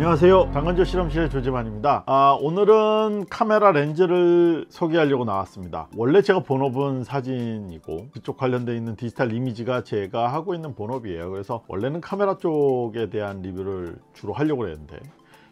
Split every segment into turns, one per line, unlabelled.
안녕하세요 장건조 실험실 조지만입니다 아, 오늘은 카메라 렌즈를 소개하려고 나왔습니다 원래 제가 본업은 사진이고 그쪽 관련되어 있는 디지털 이미지가 제가 하고 있는 본업이에요 그래서 원래는 카메라 쪽에 대한 리뷰를 주로 하려고 했는데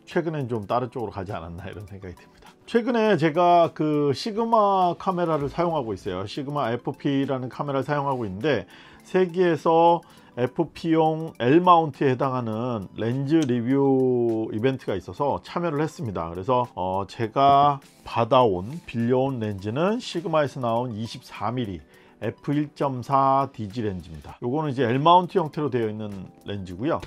최근엔 좀 다른 쪽으로 가지 않았나 이런 생각이 듭니다 최근에 제가 그 시그마 카메라를 사용하고 있어요 시그마 FP라는 카메라를 사용하고 있는데 세기에서 FP용 L마운트에 해당하는 렌즈 리뷰 이벤트가 있어서 참여를 했습니다 그래서 어 제가 받아온 빌려온 렌즈는 시그마에서 나온 24mm f1.4 디지 렌즈입니다 이거는 이제 L마운트 형태로 되어 있는 렌즈고요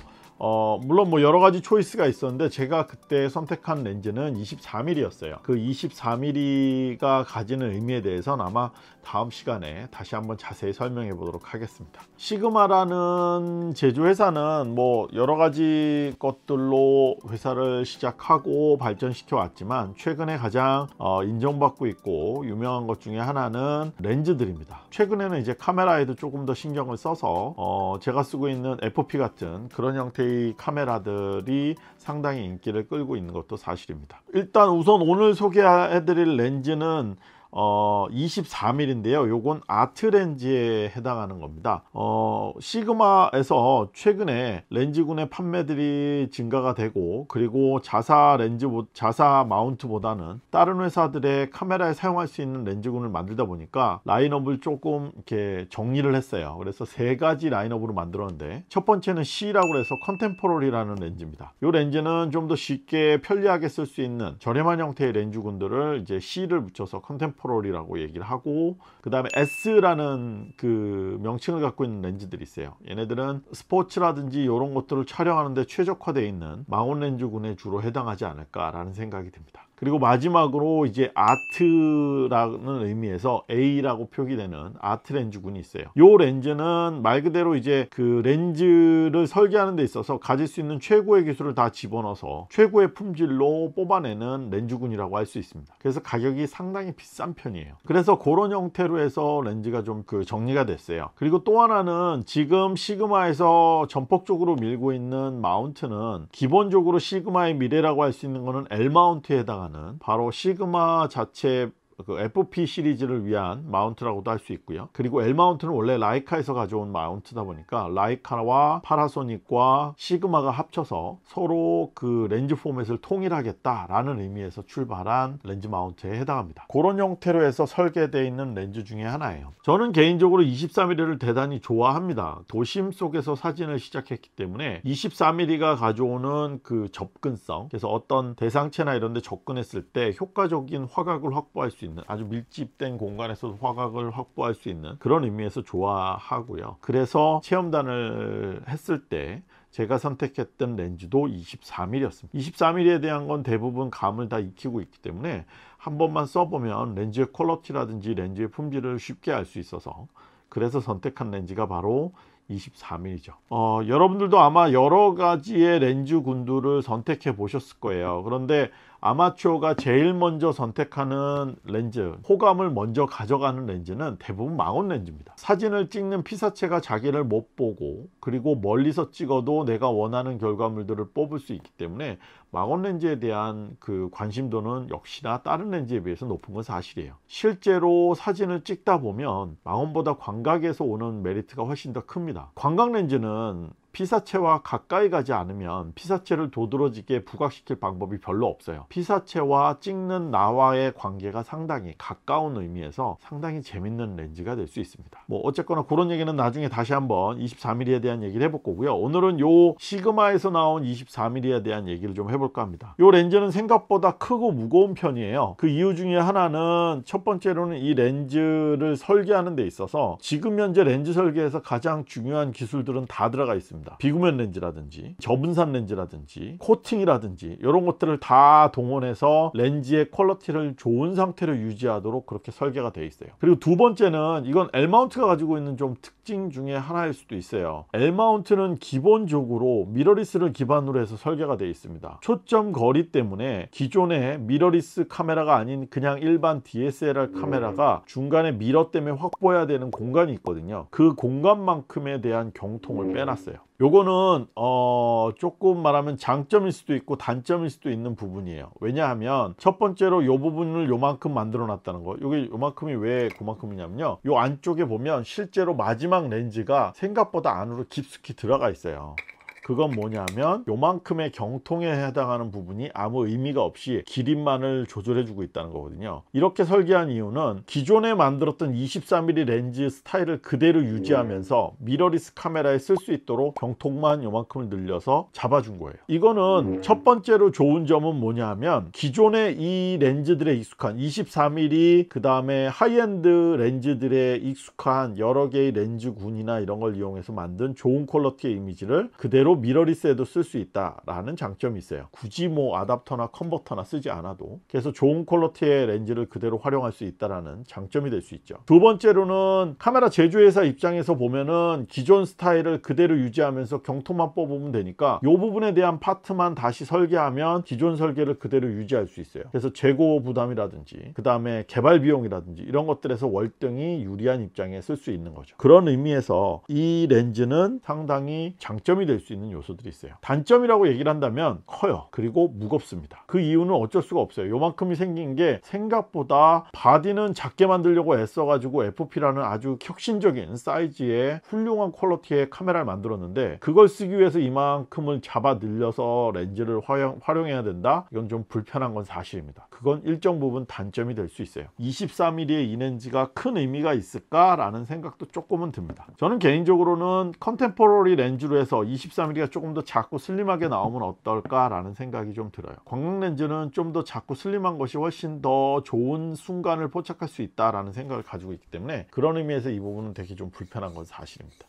어, 물론 뭐 여러 가지 초이스가 있었는데 제가 그때 선택한 렌즈는 24mm였어요. 그 24mm가 가지는 의미에 대해서는 아마 다음 시간에 다시 한번 자세히 설명해 보도록 하겠습니다. 시그마라는 제조회사는 뭐 여러 가지 것들로 회사를 시작하고 발전시켜 왔지만 최근에 가장 어, 인정받고 있고 유명한 것 중에 하나는 렌즈들입니다. 최근에는 이제 카메라에도 조금 더 신경을 써서 어, 제가 쓰고 있는 FP 같은 그런 형태의 카메라들이 상당히 인기를 끌고 있는 것도 사실입니다 일단 우선 오늘 소개해드릴 렌즈는 어, 24mm인데요. 요건 아트 렌즈에 해당하는 겁니다. 어, 시그마에서 최근에 렌즈군의 판매들이 증가가 되고 그리고 자사 렌즈 자사 마운트보다는 다른 회사들의 카메라에 사용할 수 있는 렌즈군을 만들다 보니까 라인업을 조금 이렇게 정리를 했어요. 그래서 세 가지 라인업으로 만들었는데 첫 번째는 C라고 해서 컨템포러이라는 렌즈입니다. 이 렌즈는 좀 더 쉽게 편리하게 쓸 수 있는 저렴한 형태의 렌즈군들을 이제 C를 붙여서 컨템포러리 파스포롤이라고 얘기를 하고 그 다음에 S라는 그 명칭을 갖고 있는 렌즈들이 있어요 얘네들은 스포츠라든지 이런 것들을 촬영하는데 최적화되어 있는 망원 렌즈군에 주로 해당하지 않을까라는 생각이 듭니다 그리고 마지막으로 이제 아트라는 의미에서 A라고 표기되는 아트 렌즈군이 있어요 이 렌즈는 말 그대로 이제 그 렌즈를 설계하는 데 있어서 가질 수 있는 최고의 기술을 다 집어넣어서 최고의 품질로 뽑아내는 렌즈군이라고 할 수 있습니다 그래서 가격이 상당히 비싼 편이에요 그래서 그런 형태로 해서 렌즈가 좀 그 정리가 됐어요 그리고 또 하나는 지금 시그마에서 전폭적으로 밀고 있는 마운트는 기본적으로 시그마의 미래라고 할 수 있는 거는 L 마운트에 해당하는 거는 바로 시그마 자체 그 FP 시리즈를 위한 마운트라고도 할 수 있고요 그리고 L마운트는 원래 라이카에서 가져온 마운트다 보니까 라이카와 파라소닉과 시그마가 합쳐서 서로 그 렌즈 포맷을 통일하겠다라는 의미에서 출발한 렌즈 마운트에 해당합니다 그런 형태로 해서 설계되어 있는 렌즈 중에 하나예요 저는 개인적으로 2 4 m m 를 대단히 좋아합니다 도심 속에서 사진을 시작했기 때문에 24mm가 가져오는 그 접근성 그래서 어떤 대상체나 이런 데 접근했을 때 효과적인 화각을 확보할 수수 있는 아주 밀집된 공간에서 화각을 확보할 수 있는 그런 의미에서 좋아하고요 그래서 체험단을 했을 때 제가 선택했던 렌즈도 24mm였습니다. 24mm에 대한 건 대부분 감을 다 익히고 있기 때문에 한 번만 써보면 렌즈의 퀄러티라든지 렌즈의 품질을 쉽게 알 수 있어서 그래서 선택한 렌즈가 바로 24mm죠. 어, 여러분들도 아마 여러 가지의 렌즈 군두를 선택해 보셨을 거예요. 그런데 아마추어가 제일 먼저 선택하는 렌즈 호감을 먼저 가져가는 렌즈는 대부분 망원 렌즈입니다 사진을 찍는 피사체가 자기를 못 보고 그리고 멀리서 찍어도 내가 원하는 결과물들을 뽑을 수 있기 때문에 망원 렌즈에 대한 그 관심도는 역시나 다른 렌즈에 비해서 높은 건 사실이에요 실제로 사진을 찍다 보면 망원보다 광각에서 오는 메리트가 훨씬 더 큽니다 광각 렌즈는 피사체와 가까이 가지 않으면 피사체를 도드러지게 부각시킬 방법이 별로 없어요 피사체와 찍는 나와의 관계가 상당히 가까운 의미에서 상당히 재밌는 렌즈가 될 수 있습니다 뭐 어쨌거나 그런 얘기는 나중에 다시 한번 24mm에 대한 얘기를 해볼 거고요 오늘은 요 시그마에서 나온 24mm에 대한 얘기를 좀 해볼까 합니다 요 렌즈는 생각보다 크고 무거운 편이에요 그 이유 중에 하나는 첫 번째로는 이 렌즈를 설계하는 데 있어서 지금 현재 렌즈 설계에서 가장 중요한 기술들은 다 들어가 있습니다 합니다. 비구면 렌즈라든지 저분산 렌즈라든지 코팅이라든지 이런 것들을 다 동원해서 렌즈의 퀄러티를 좋은 상태로 유지하도록 그렇게 설계가 되어 있어요. 그리고 두 번째는 이건 L마운트가 가지고 있는 좀 특징 중에 하나일 수도 있어요. L마운트는 기본적으로 미러리스를 기반으로 해서 설계가 되어 있습니다. 초점 거리 때문에 기존의 미러리스 카메라가 아닌 그냥 일반 DSLR 카메라가 중간에 미러 때문에 확보해야 되는 공간이 있거든요. 그 공간만큼에 대한 경통을 음. 빼놨어요. 요거는 어 조금 말하면 장점일 수도 있고 단점일 수도 있는 부분이에요 왜냐하면 첫 번째로 요 부분을 요만큼 만들어 놨다는 거 요게 요만큼이 왜 그만큼이냐면요 요 안쪽에 보면 실제로 마지막 렌즈가 생각보다 안으로 깊숙이 들어가 있어요 그건 뭐냐면 요만큼의 경통에 해당하는 부분이 아무 의미가 없이 기립만을 조절해주고 있다는 거거든요 이렇게 설계한 이유는 기존에 만들었던 23mm 렌즈 스타일을 그대로 예. 유지하면서 미러리스 카메라에 쓸 수 있도록 경통만 요만큼을 늘려서 잡아준 거예요 이거는 음. 첫 번째로 좋은 점은 뭐냐면 기존의 이 렌즈들에 익숙한 2 3 m m 그 다음에 하이엔드 렌즈들에 익숙한 여러 개의 렌즈군이나 이런 걸 이용해서 만든 좋은 퀄러티의 이미지를 그대로 요 미러리스에도 쓸 수 있다라는 장점이 있어요 굳이 뭐 아답터나 컨버터나 쓰지 않아도 그래서 좋은 퀄러티의 렌즈를 그대로 활용할 수 있다라는 장점이 될 수 있죠 두 번째로는 카메라 제조회사 입장에서 보면은 기존 스타일을 그대로 유지하면서 경토만 뽑으면 되니까 이 부분에 대한 파트만 다시 설계하면 기존 설계를 그대로 유지할 수 있어요 그래서 재고 부담이라든지 그 다음에 개발 비용이라든지 이런 것들에서 월등히 유리한 입장에 쓸 수 있는 거죠 그런 의미에서 이 렌즈는 상당히 장점이 될 수 있는 있는 요소들이 있어요 단점이라고 얘기를 한다면 커요 그리고 무겁습니다 그 이유는 어쩔 수가 없어요 요만큼이 생긴 게 생각보다 바디는 작게 만들려고 애써 가지고 FP라는 아주 혁신적인 사이즈의 훌륭한 퀄러티의 카메라를 만들었는데 그걸 쓰기 위해서 이만큼을 잡아 늘려서 렌즈를 활용, 활용해야 된다 이건 좀 불편한 건 사실입니다 그건 일정 부분 단점이 될 수 있어요 24mm의 이 렌즈가 큰 의미가 있을까 라는 생각도 조금은 듭니다 저는 개인적으로는 컨템포러리 렌즈로 해서 2 3 m m 광학리가 조금 더 작고 슬림하게 나오면 어떨까라는 생각이 좀 들어요. 광학렌즈는 좀 더 작고 슬림한 것이 훨씬 더 좋은 순간을 포착할 수 있다라는 생각을 가지고 있기 때문에 그런 의미에서 이 부분은 되게 좀 불편한 건 사실입니다.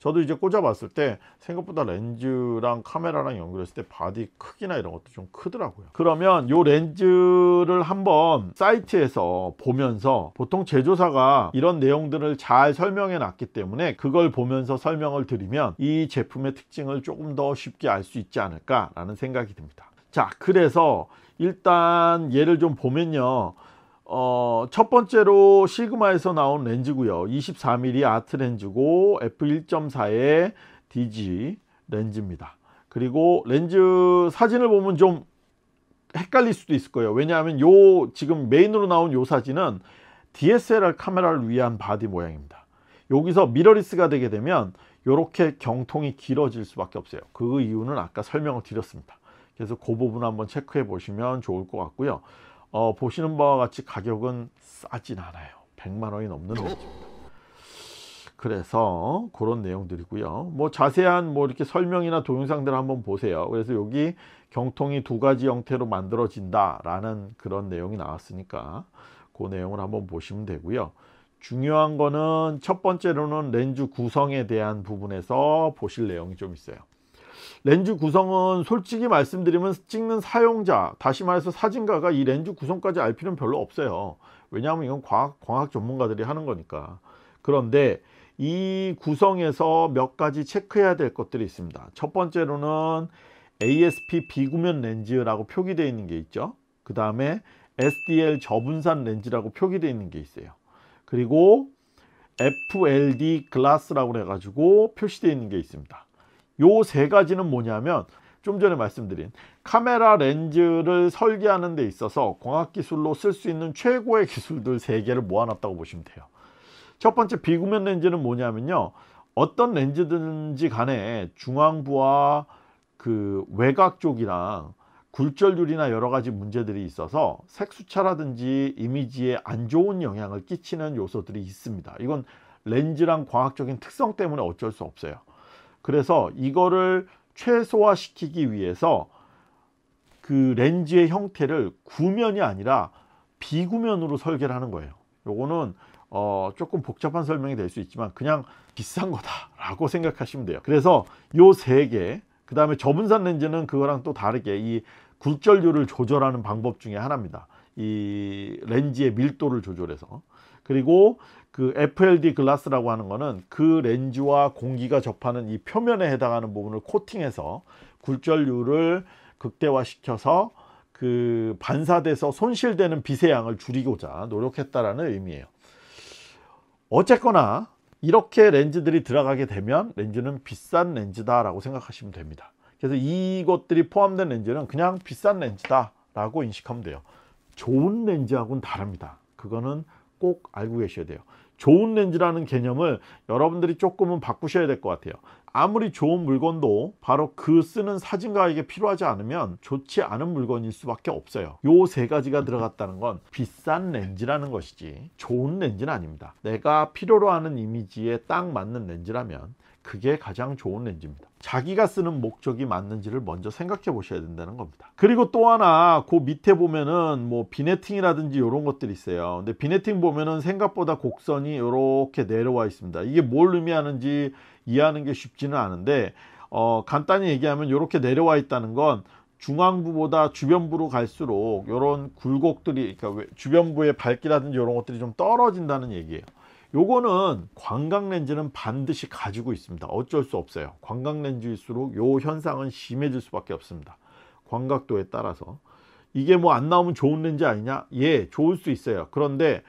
저도 이제 꽂아봤을 때 생각보다 렌즈랑 카메라랑 연결했을 때 바디 크기나 이런 것도 좀 크더라고요 그러면 이 렌즈를 한번 사이트에서 보면서 보통 제조사가 이런 내용들을 잘 설명해 놨기 때문에 그걸 보면서 설명을 드리면 이 제품의 특징을 조금 더 쉽게 알 수 있지 않을까 라는 생각이 듭니다 자 그래서 일단 얘를 좀 보면요 어, 첫 번째로 시그마에서 나온 렌즈고요. 24mm 아트 렌즈고 f1.4의 DG 렌즈입니다. 그리고 렌즈 사진을 보면 좀 헷갈릴 수도 있을 거예요. 왜냐하면 요 지금 메인으로 나온 요 사진은 DSLR 카메라를 위한 바디 모양입니다. 여기서 미러리스가 되게 되면 이렇게 경통이 길어질 수밖에 없어요. 그 이유는 아까 설명을 드렸습니다. 그래서 그 부분 한번 체크해 보시면 좋을 것 같고요. 어, 보시는 바와 같이 가격은 싸진 않아요 100만원이 넘는 렌즈입니다 네. 그래서 그런 내용들이고요 뭐 자세한 뭐 이렇게 설명이나 동영상들 한번 보세요 그래서 여기 경통이 두 가지 형태로 만들어진다 라는 그런 내용이 나왔으니까 그 내용을 한번 보시면 되고요 중요한 거는 첫 번째로는 렌즈 구성에 대한 부분에서 보실 내용이 좀 있어요 렌즈 구성은 솔직히 말씀드리면 찍는 사용자 다시 말해서 사진가가 이 렌즈 구성까지 알 필요는 별로 없어요 왜냐하면 이건 과학, 광학 전문가들이 하는 거니까 그런데 이 구성에서 몇 가지 체크해야 될 것들이 있습니다 첫 번째로는 ASP 비구면 렌즈라고 표기되어 있는 게 있죠 그 다음에 SDL 저분산 렌즈라고 표기되어 있는 게 있어요 그리고 FLD 글라스라고 해가지고 표시되어 있는 게 있습니다 요세 가지는 뭐냐면 좀 전에 말씀드린 카메라 렌즈를 설계하는 데 있어서 공학 기술로 쓸 수 있는 최고의 기술들 세 개를 모아놨다고 보시면 돼요. 첫 번째 비구면 렌즈는 뭐냐면요. 어떤 렌즈든지 간에 중앙부와 그 외곽 쪽이랑 굴절률이나 여러 가지 문제들이 있어서 색수차라든지 이미지에 안 좋은 영향을 끼치는 요소들이 있습니다. 이건 렌즈랑 과학적인 특성 때문에 어쩔 수 없어요. 그래서 이거를 최소화시키기 위해서 그 렌즈의 형태를 구면이 아니라 비구면으로 설계를 하는 거예요 요거는 어, 조금 복잡한 설명이 될 수 있지만 그냥 비싼 거다 라고 생각하시면 돼요 그래서 요 세개그 다음에 저분산 렌즈는 그거랑 또 다르게 이 굴절률을 조절하는 방법 중에 하나입니다 이 렌즈의 밀도를 조절해서 그리고 그 FLD 글라스라고 하는 거는 그 렌즈와 공기가 접하는 이 표면에 해당하는 부분을 코팅해서 굴절률을 극대화시켜서 그 반사돼서 손실되는 빛의 양을 줄이고자 노력했다라는 의미예요. 어쨌거나 이렇게 렌즈들이 들어가게 되면 렌즈는 비싼 렌즈다라고 생각하시면 됩니다. 그래서 이것들이 포함된 렌즈는 그냥 비싼 렌즈다라고 인식하면 돼요. 좋은 렌즈하고는 다릅니다. 그거는 꼭 알고 계셔야 돼요. 좋은 렌즈라는 개념을 여러분들이 조금은 바꾸셔야 될 것 같아요. 아무리 좋은 물건도 바로 그 쓰는 사진가에게 필요하지 않으면 좋지 않은 물건일 수밖에 없어요 요 세 가지가 들어갔다는 건 비싼 렌즈라는 것이지 좋은 렌즈는 아닙니다 내가 필요로 하는 이미지에 딱 맞는 렌즈라면 그게 가장 좋은 렌즈입니다 자기가 쓰는 목적이 맞는지를 먼저 생각해 보셔야 된다는 겁니다 그리고 또 하나 그 밑에 보면은 뭐 비네팅이라든지 이런 것들이 있어요 근데 비네팅 보면은 생각보다 곡선이 이렇게 내려와 있습니다 이게 뭘 의미하는지 이해하는 게 쉽지는 않은데 어, 간단히 얘기하면 이렇게 내려와 있다는 건 중앙부보다 주변부로 갈수록 이런 굴곡들이 그러니까 주변부의 밝기라든지 이런 것들이 좀 떨어진다는 얘기예요. 요거는 광각렌즈는 반드시 가지고 있습니다. 어쩔 수 없어요. 광각렌즈일수록요 현상은 심해질 수밖에 없습니다. 광각도에 따라서 이게 뭐 안 나오면 좋은 렌즈 아니냐? 예, 좋을 수 있어요. 그런데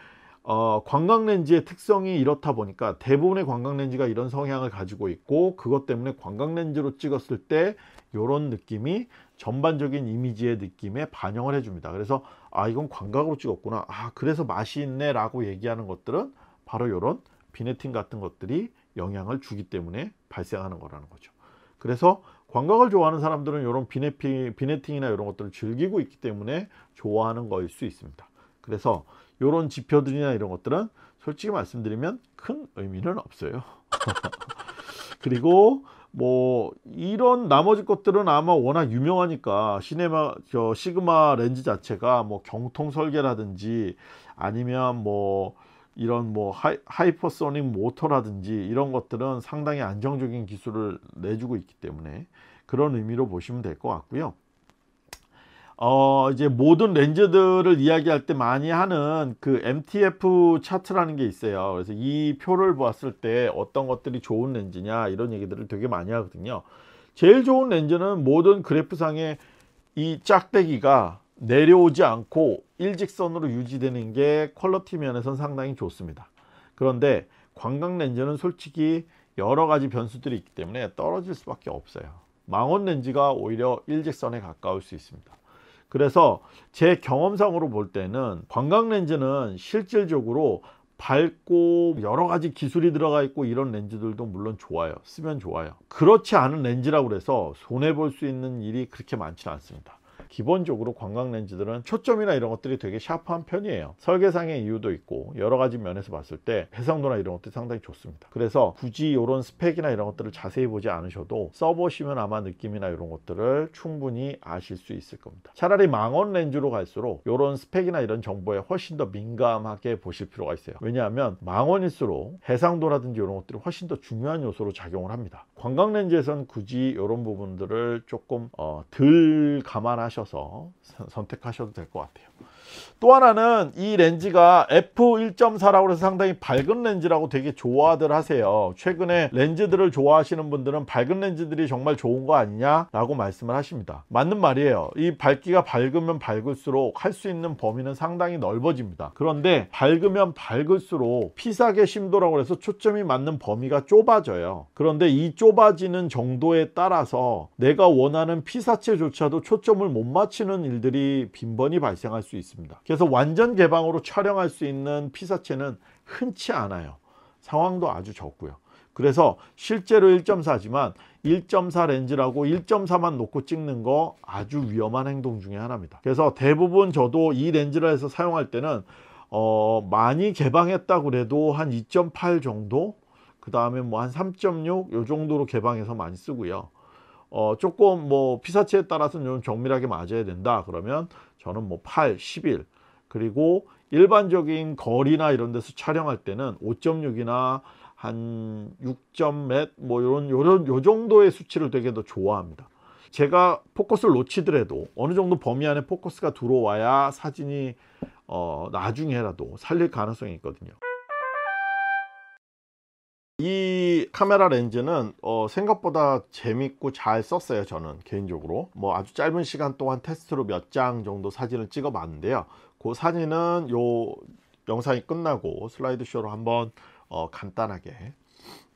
어, 관광렌즈의 특성이 이렇다 보니까 대부분의 광각렌즈가 이런 성향을 가지고 있고 그것 때문에 광각렌즈로 찍었을 때 이런 느낌이 전반적인 이미지의 느낌에 반영을 해줍니다. 그래서 아 이건 광각으로 찍었구나. 아 그래서 맛이 있네 라고 얘기하는 것들은 바로 이런 비네팅 같은 것들이 영향을 주기 때문에 발생하는 거라는 거죠. 그래서 광각을 좋아하는 사람들은 이런 비네팅, 비네팅이나 이런 것들을 즐기고 있기 때문에 좋아하는 거일 수 있습니다. 그래서 이런 지표들이나 이런 것들은 솔직히 말씀드리면 큰 의미는 없어요. 그리고 뭐 이런 나머지 것들은 아마 워낙 유명하니까 시네마 저 시그마 렌즈 자체가 뭐 경통 설계라든지 아니면 뭐 이런 뭐 하이, 하이퍼소닉 모터라든지 이런 것들은 상당히 안정적인 기술을 내주고 있기 때문에 그런 의미로 보시면 될 것 같고요. 어 이제 모든 렌즈들을 이야기할 때 많이 하는 그 MTF 차트라는 게 있어요. 그래서 이 표를 보았을 때 어떤 것들이 좋은 렌즈냐 이런 얘기들을 되게 많이 하거든요. 제일 좋은 렌즈는 모든 그래프상에 이 짝대기가 내려오지 않고 일직선으로 유지되는 게 퀄러티 면에선 상당히 좋습니다. 그런데 관광 렌즈는 솔직히 여러 가지 변수들이 있기 때문에 떨어질 수밖에 없어요. 망원 렌즈가 오히려 일직선에 가까울 수 있습니다. 그래서 제 경험상으로 볼 때는 관광렌즈는 실질적으로 밝고 여러 가지 기술이 들어가 있고 이런 렌즈들도 물론 좋아요 쓰면 좋아요 그렇지 않은 렌즈라고 해서 손해볼 수 있는 일이 그렇게 많지는 않습니다 기본적으로 관광렌즈들은 초점이나 이런 것들이 되게 샤프한 편이에요 설계상의 이유도 있고 여러 가지 면에서 봤을 때 해상도나 이런 것들이 상당히 좋습니다 그래서 굳이 이런 스펙이나 이런 것들을 자세히 보지 않으셔도 써보시면 아마 느낌이나 이런 것들을 충분히 아실 수 있을 겁니다 차라리 망원 렌즈로 갈수록 이런 스펙이나 이런 정보에 훨씬 더 민감하게 보실 필요가 있어요 왜냐하면 망원일수록 해상도라든지 이런 것들이 훨씬 더 중요한 요소로 작용을 합니다 관광 렌즈에선 굳이 이런 부분들을 조금 어, 덜 감안하셔서 하셔서 선택하셔도 될 것 같아요. 또 하나는 이 렌즈가 f1.4라고 해서 상당히 밝은 렌즈라고 되게 좋아들 하세요. 최근에 렌즈들을 좋아하시는 분들은 밝은 렌즈들이 정말 좋은 거 아니냐라고 말씀을 하십니다. 맞는 말이에요. 이 밝기가 밝으면 밝을수록 할 수 있는 범위는 상당히 넓어집니다. 그런데 밝으면 밝을수록 피사계 심도라고 해서 초점이 맞는 범위가 좁아져요. 그런데 이 좁아지는 정도에 따라서 내가 원하는 피사체조차도 초점을 못 맞추는 일들이 빈번히 발생할 수 있습니다. 있습니다. 그래서 완전 개방으로 촬영할 수 있는 피사체는 흔치 않아요. 상황도 아주 적고요. 그래서 실제로 1.4지만 1.4 렌즈라고 1.4만 놓고 찍는 거 아주 위험한 행동 중에 하나입니다. 그래서 대부분 저도 이 렌즈라 해서 사용할 때는 어 많이 개방했다 그래도 한 2.8 정도 그 다음에 뭐 한 3.6 요 정도로 개방해서 많이 쓰고요. 어, 조금 뭐 피사체에 따라서는 좀 정밀하게 맞아야 된다. 그러면 저는 뭐 8, 11 그리고 일반적인 거리나 이런 데서 촬영할 때는 5.6이나 한 6.몇 뭐 이런 요런 요 정도의 수치를 되게 더 좋아합니다. 제가 포커스를 놓치더라도 어느 정도 범위 안에 포커스가 들어와야 사진이 어, 나중에라도 살릴 가능성이 있거든요. 이 카메라 렌즈는 어 생각보다 재밌고 잘 썼어요 저는 개인적으로 뭐 아주 짧은 시간 동안 테스트로 몇 장 정도 사진을 찍어 봤는데요 그 사진은 요 영상이 끝나고 슬라이드 쇼로 한번 어 간단하게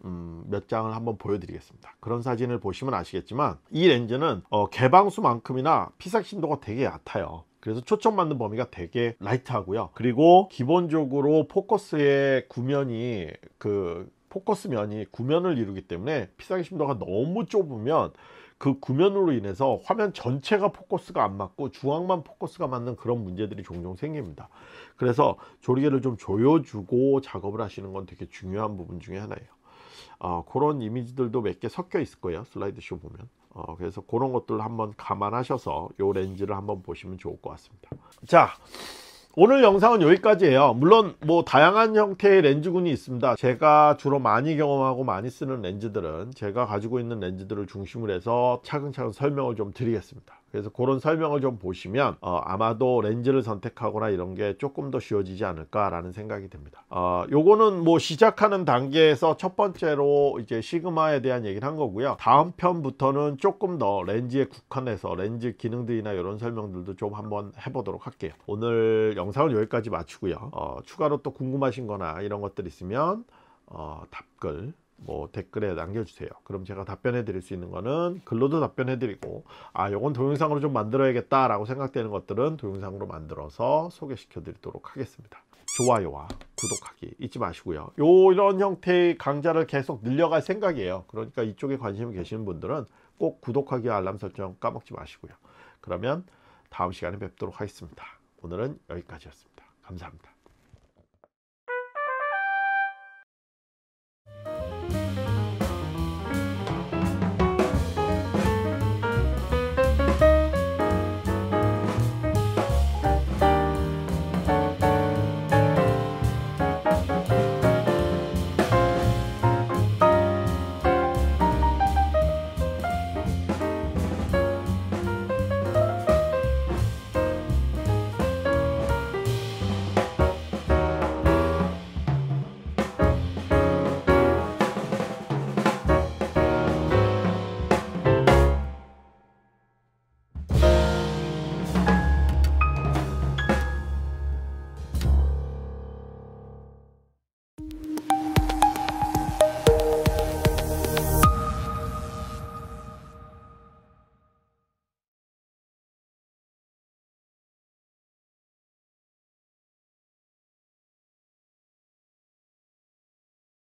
음, 몇 장을 한번 보여드리겠습니다 그런 사진을 보시면 아시겠지만 이 렌즈는 어, 개방수만큼이나 피삭신도가 되게 얕아요 그래서 초점맞는 범위가 되게 라이트하고요 그리고 기본적으로 포커스의 구면이 그 포커스 면이 구면을 이루기 때문에 피사기 심도가 너무 좁으면 그 구면으로 인해서 화면 전체가 포커스가 안 맞고 중앙만 포커스가 맞는 그런 문제들이 종종 생깁니다 그래서 조리개를 좀 조여주고 작업을 하시는 건 되게 중요한 부분 중에 하나예요 어, 그런 이미지들도 몇 개 섞여 있을 거예요 슬라이드쇼 보면 어, 그래서 그런 것들 을 한번 감안하셔서 요 렌즈를 한번 보시면 좋을 것 같습니다 자 오늘 영상은 여기까지예요 물론 뭐 다양한 형태의 렌즈군이 있습니다 제가 주로 많이 경험하고 많이 쓰는 렌즈들은 제가 가지고 있는 렌즈들을 중심으로 해서 차근차근 설명을 좀 드리겠습니다 그래서 그런 설명을 좀 보시면 어, 아마도 렌즈를 선택하거나 이런 게 조금 더 쉬워지지 않을까라는 생각이 듭니다. 이거는뭐 어, 시작하는 단계에서 첫 번째로 이제 시그마에 대한 얘기를 한 거고요. 다음 편부터는 조금 더 렌즈에 국한해서 렌즈 기능들이나 이런 설명들도 좀 한번 해보도록 할게요. 오늘 영상은 여기까지 마치고요. 어, 추가로 또 궁금하신 거나 이런 것들 있으면 어, 답글 뭐 댓글에 남겨주세요. 그럼 제가 답변해 드릴 수 있는 거는 글로도 답변해 드리고 아 요건 동영상으로 좀 만들어야겠다 라고 생각되는 것들은 동영상으로 만들어서 소개시켜 드리도록 하겠습니다. 좋아요와 구독하기 잊지 마시고요. 요 이런 형태의 강좌를 계속 늘려갈 생각이에요. 그러니까 이쪽에 관심 이 계시는 분들은 꼭 구독하기와 알람 설정 까먹지 마시고요. 그러면 다음 시간에 뵙도록 하겠습니다. 오늘은 여기까지였습니다. 감사합니다.